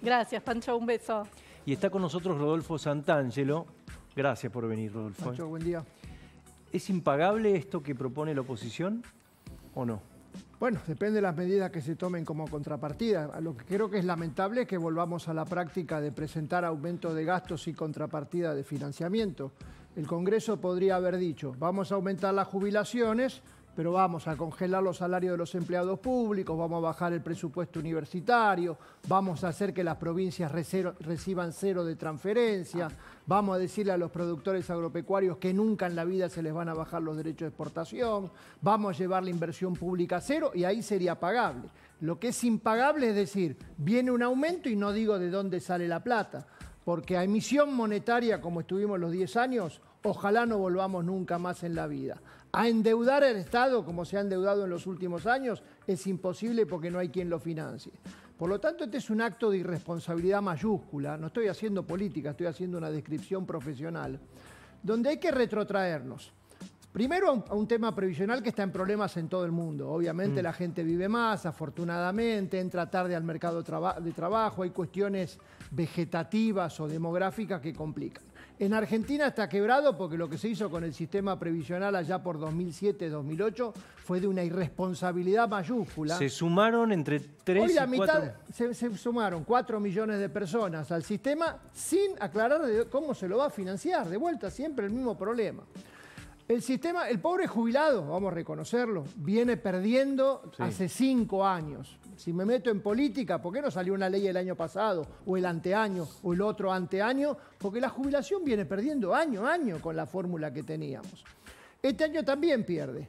Gracias, Pancho, un beso. Y está con nosotros Rodolfo Santangelo. Gracias por venir, Rodolfo. Pancho, eh. buen día. ¿Es impagable esto que propone la oposición o no? Bueno, depende de las medidas que se tomen como contrapartida. Lo que creo que es lamentable es que volvamos a la práctica de presentar aumento de gastos y contrapartida de financiamiento. El Congreso podría haber dicho, vamos a aumentar las jubilaciones, pero vamos a congelar los salarios de los empleados públicos, vamos a bajar el presupuesto universitario, vamos a hacer que las provincias reciban cero de transferencia, vamos a decirle a los productores agropecuarios que nunca en la vida se les van a bajar los derechos de exportación, vamos a llevar la inversión pública a cero y ahí sería pagable. Lo que es impagable es decir, viene un aumento y no digo de dónde sale la plata porque a emisión monetaria como estuvimos los 10 años, ojalá no volvamos nunca más en la vida. A endeudar al Estado como se ha endeudado en los últimos años es imposible porque no hay quien lo financie. Por lo tanto, este es un acto de irresponsabilidad mayúscula, no estoy haciendo política, estoy haciendo una descripción profesional, donde hay que retrotraernos. Primero, a un, tema previsional que está en problemas en todo el mundo. Obviamente mm. la gente vive más, afortunadamente, entra tarde al mercado de trabajo, hay cuestiones vegetativas o demográficas que complican. En Argentina está quebrado porque lo que se hizo con el sistema previsional allá por 2007-2008 fue de una irresponsabilidad mayúscula. Se sumaron entre 3 y se, sumaron 4 millones de personas al sistema sin aclarar cómo se lo va a financiar. De vuelta, siempre el mismo problema. El sistema, el pobre jubilado, vamos a reconocerlo, viene perdiendo hace cinco años. Si me meto en política, ¿por qué no salió una ley el año pasado, o el anteaño, o el otro anteaño? Porque la jubilación viene perdiendo año a año con la fórmula que teníamos. Este año también pierde.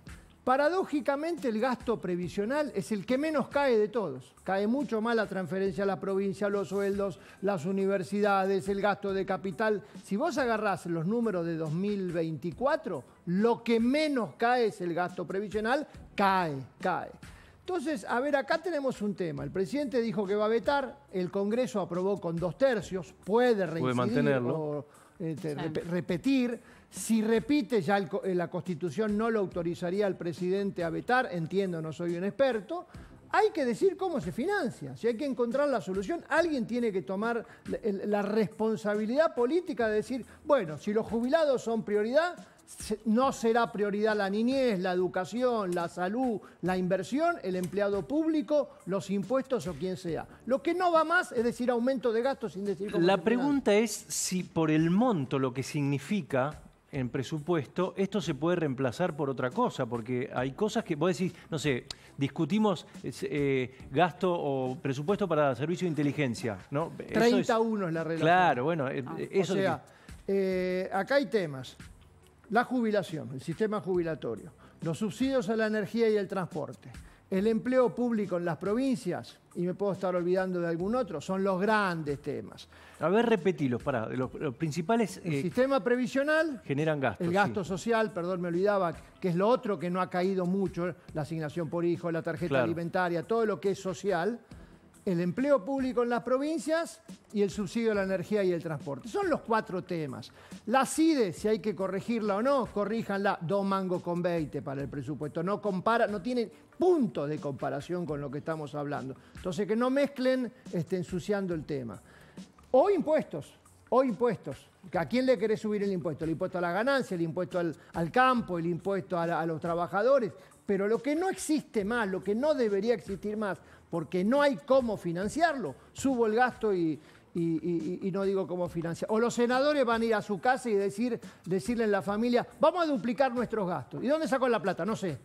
Paradójicamente el gasto previsional es el que menos cae de todos. Cae mucho más la transferencia a la provincia, los sueldos, las universidades, el gasto de capital. Si vos agarrás los números de 2024, lo que menos cae es el gasto previsional, cae, cae. Entonces, a ver, acá tenemos un tema. El presidente dijo que va a vetar, el Congreso aprobó con dos tercios, puede reincidir. Este, repetir. Si repite, ya eh, la Constitución no lo autorizaría al presidente a vetar, entiendo, no soy un experto. Hay que decir cómo se financia, si hay que encontrar la solución, alguien tiene que tomar la responsabilidad política de decir, bueno, si los jubilados son prioridad, no será prioridad la niñez, la educación, la salud, la inversión, el empleado público, los impuestos o quien sea. Lo que no va más es decir aumento de gastos sin decir La pregunta es si por el monto, lo que significa en presupuesto, esto se puede reemplazar por otra cosa, porque hay cosas que vos decís, no sé, discutimos eh, gasto o presupuesto para servicio de inteligencia, ¿no? 31 es, la relación. Claro, bueno, ah, eso o sea, eh, acá hay temas. La jubilación, el sistema jubilatorio, los subsidios a la energía y el transporte, el empleo público en las provincias, y me puedo estar olvidando de algún otro, son los grandes temas. A ver, repetirlos para los, principales... el eh, sistema previsional... Generan gastos. El gasto social, perdón, me olvidaba, que es lo otro que no ha caído mucho, la asignación por hijo, la tarjeta alimentaria, todo lo que es social el empleo público en las provincias y el subsidio a la energía y el transporte. Son los cuatro temas. La CIDE, si hay que corregirla o no, corríjanla dos mango con 20 para el presupuesto. No compara, no tiene punto de comparación con lo que estamos hablando. Entonces, que no mezclen este, ensuciando el tema. O impuestos o impuestos. ¿A quién le querés subir el impuesto? El impuesto a la ganancia, el impuesto al, al campo, el impuesto a, los trabajadores. Pero lo que no existe más, lo que no debería existir más, porque no hay cómo financiarlo, subo el gasto y, y, no digo cómo financiarlo. O los senadores van a ir a su casa y decir, decirle a la familia, vamos a duplicar nuestros gastos. ¿Y dónde sacó la plata? No sé.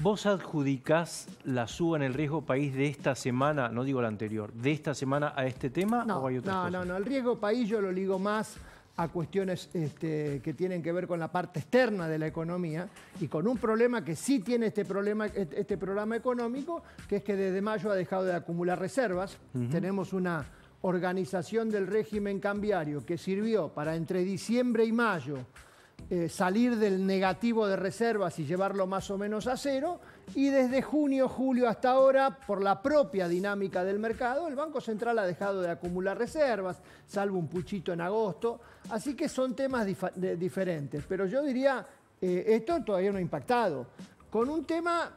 ¿Vos adjudicás la suba en el riesgo país de esta semana, no digo la anterior, de esta semana a este tema no, o hay no, No, no, el riesgo país yo lo ligo más a cuestiones este, que tienen que ver con la parte externa de la economía y con un problema que sí tiene este, problema, este, este programa económico, que es que desde mayo ha dejado de acumular reservas. Tenemos una organización del régimen cambiario que sirvió para entre diciembre y mayo eh, salir del negativo de reservas y llevarlo más o menos a cero. Y desde junio, julio hasta ahora, por la propia dinámica del mercado, el Banco Central ha dejado de acumular reservas, salvo un puchito en agosto. Así que son temas diferentes. Pero yo diría, eh, esto todavía no ha impactado. Con un tema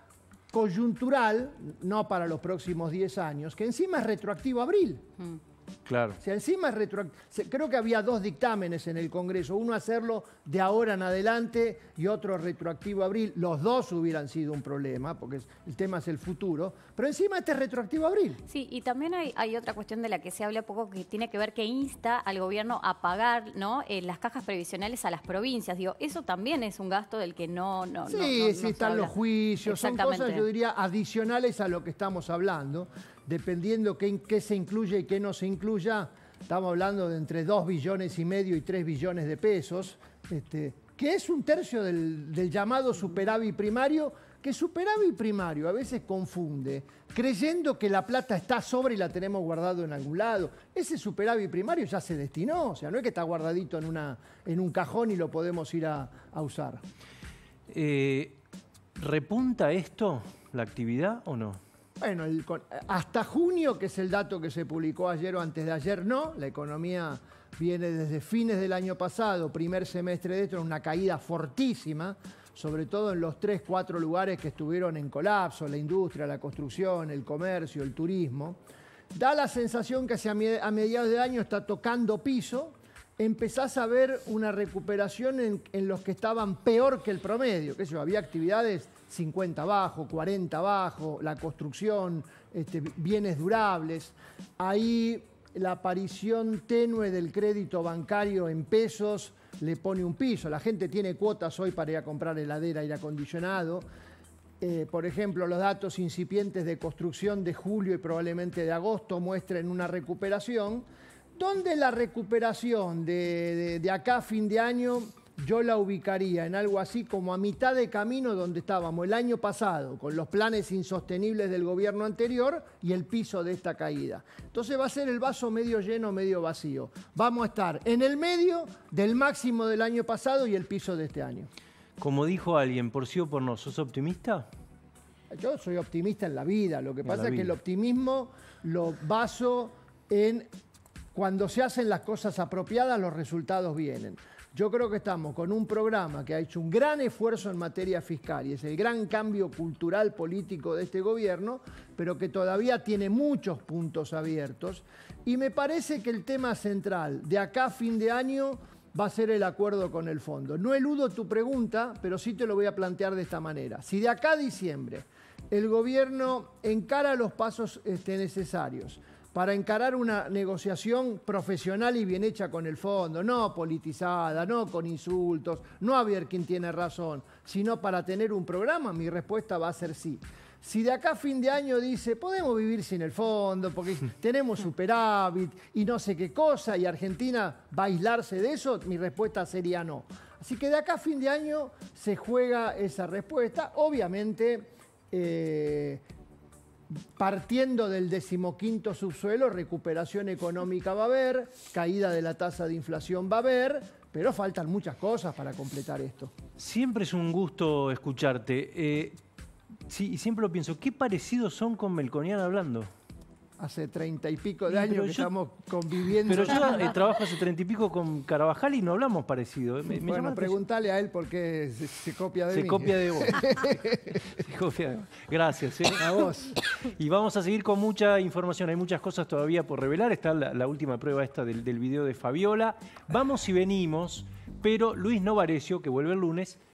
coyuntural, no para los próximos 10 años, que encima es retroactivo abril. Mm. Claro. encima es Creo que había dos dictámenes en el Congreso, uno hacerlo de ahora en adelante y otro retroactivo abril. Los dos hubieran sido un problema, porque el tema es el futuro, pero encima este retroactivo abril. Sí, y también hay, otra cuestión de la que se habla poco que tiene que ver que insta al gobierno a pagar ¿no? las cajas previsionales a las provincias. Digo, eso también es un gasto del que no... no sí, sí, están los juicios, son cosas, yo diría, adicionales a lo que estamos hablando dependiendo qué, se incluye y qué no se incluya, estamos hablando de entre 2 billones y medio y 3 billones de pesos, este, que es un tercio del, llamado superávit primario, que superávit primario a veces confunde, creyendo que la plata está sobre y la tenemos guardado en algún lado. Ese superávit primario ya se destinó, o sea, no es que está guardadito en, una, en un cajón y lo podemos ir a, usar. Eh, ¿Repunta esto la actividad o no? Bueno, hasta junio, que es el dato que se publicó ayer o antes de ayer, no. La economía viene desde fines del año pasado, primer semestre de esto, una caída fortísima, sobre todo en los tres, cuatro lugares que estuvieron en colapso, la industria, la construcción, el comercio, el turismo. Da la sensación que a mediados de año está tocando piso, empezás a ver una recuperación en, los que estaban peor que el promedio. que Había actividades 50 bajo, 40 bajo, la construcción, este, bienes durables. Ahí la aparición tenue del crédito bancario en pesos le pone un piso. La gente tiene cuotas hoy para ir a comprar heladera, aire acondicionado. Eh, por ejemplo, los datos incipientes de construcción de julio y probablemente de agosto muestren una recuperación ¿Dónde la recuperación de, acá a fin de año yo la ubicaría en algo así como a mitad de camino donde estábamos el año pasado, con los planes insostenibles del gobierno anterior y el piso de esta caída. Entonces va a ser el vaso medio lleno, medio vacío. Vamos a estar en el medio del máximo del año pasado y el piso de este año. Como dijo alguien, por sí o por no, ¿sos optimista? Yo soy optimista en la vida, lo que pasa es que el optimismo lo baso en cuando se hacen las cosas apropiadas, los resultados vienen. Yo creo que estamos con un programa que ha hecho un gran esfuerzo en materia fiscal y es el gran cambio cultural político de este gobierno, pero que todavía tiene muchos puntos abiertos. Y me parece que el tema central de acá fin de año va a ser el acuerdo con el fondo. No eludo tu pregunta, pero sí te lo voy a plantear de esta manera. Si de acá a diciembre el gobierno encara los pasos este, necesarios, para encarar una negociación profesional y bien hecha con el fondo, no politizada, no con insultos, no a ver quién tiene razón, sino para tener un programa, mi respuesta va a ser sí. Si de acá a fin de año dice, podemos vivir sin el fondo, porque tenemos superávit y no sé qué cosa, y Argentina va a aislarse de eso, mi respuesta sería no. Así que de acá a fin de año se juega esa respuesta. Obviamente, eh, partiendo del decimoquinto subsuelo, recuperación económica va a haber, caída de la tasa de inflación va a haber, pero faltan muchas cosas para completar esto. Siempre es un gusto escucharte. Eh, sí, y siempre lo pienso, ¿qué parecidos son con Melconian hablando? hace treinta y pico de años que estamos conviviendo. Pero yo eh, trabajo hace treinta y pico con Carabajal y no hablamos parecido. Eh, bueno, pregúntale a él porque se, copia de se Copia de vos. se copia de vos. Gracias. Eh. A vos. Y vamos a seguir con mucha información. Hay muchas cosas todavía por revelar. Está la, última prueba esta del, del video de Fabiola. Vamos y venimos, pero Luis Novarecio, que vuelve el lunes,